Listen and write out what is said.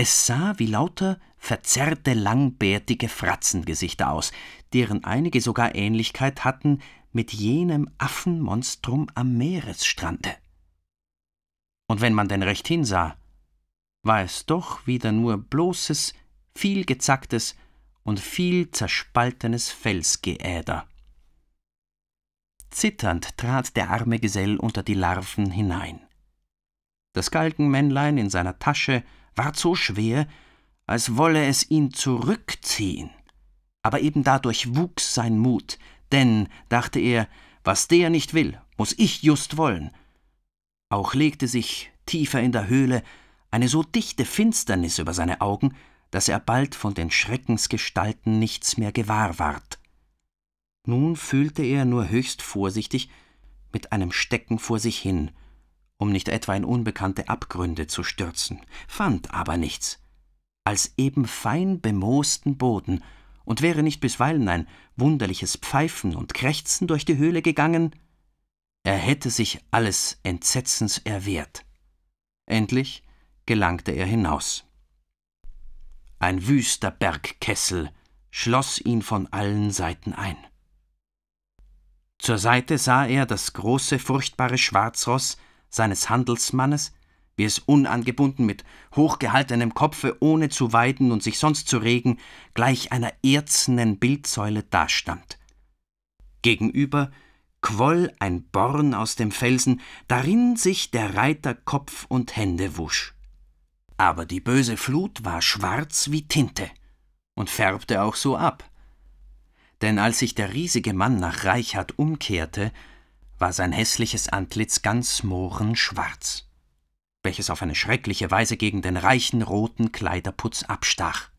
Es sah wie lauter verzerrte, langbärtige Fratzengesichter aus, deren einige sogar Ähnlichkeit hatten mit jenem Affenmonstrum am Meeresstrande. Und wenn man denn recht hinsah, war es doch wieder nur bloßes, viel gezacktes und viel zerspaltenes Felsgeäder. Zitternd trat der arme Gesell unter die Larven hinein. Das Galgenmännlein in seiner Tasche ward so schwer, als wolle es ihn zurückziehen. Aber eben dadurch wuchs sein Mut, denn, dachte er, was der nicht will, muß ich just wollen. Auch legte sich, tiefer in der Höhle, eine so dichte Finsternis über seine Augen, daß er bald von den Schreckensgestalten nichts mehr gewahr ward. Nun fühlte er nur höchst vorsichtig mit einem Stecken vor sich hin, um nicht etwa in unbekannte Abgründe zu stürzen, fand aber nichts, als eben fein bemoosten Boden, und wäre nicht bisweilen ein wunderliches Pfeifen und Krächzen durch die Höhle gegangen, er hätte sich alles Entsetzens erwehrt. Endlich gelangte er hinaus. Ein wüster Bergkessel schloss ihn von allen Seiten ein. Zur Seite sah er das große, furchtbare Schwarzross seines Handelsmannes, wie es unangebunden mit hochgehaltenem Kopfe, ohne zu weiden und sich sonst zu regen, gleich einer erzenen Bildsäule dastand. Gegenüber quoll ein Born aus dem Felsen, darin sich der Reiter Kopf und Hände wusch. Aber die böse Flut war schwarz wie Tinte und färbte auch so ab. Denn als sich der riesige Mann nach Reichard umkehrte, war sein hässliches Antlitz ganz mohrenschwarz, welches auf eine schreckliche Weise gegen den reichen roten Kleiderputz abstach.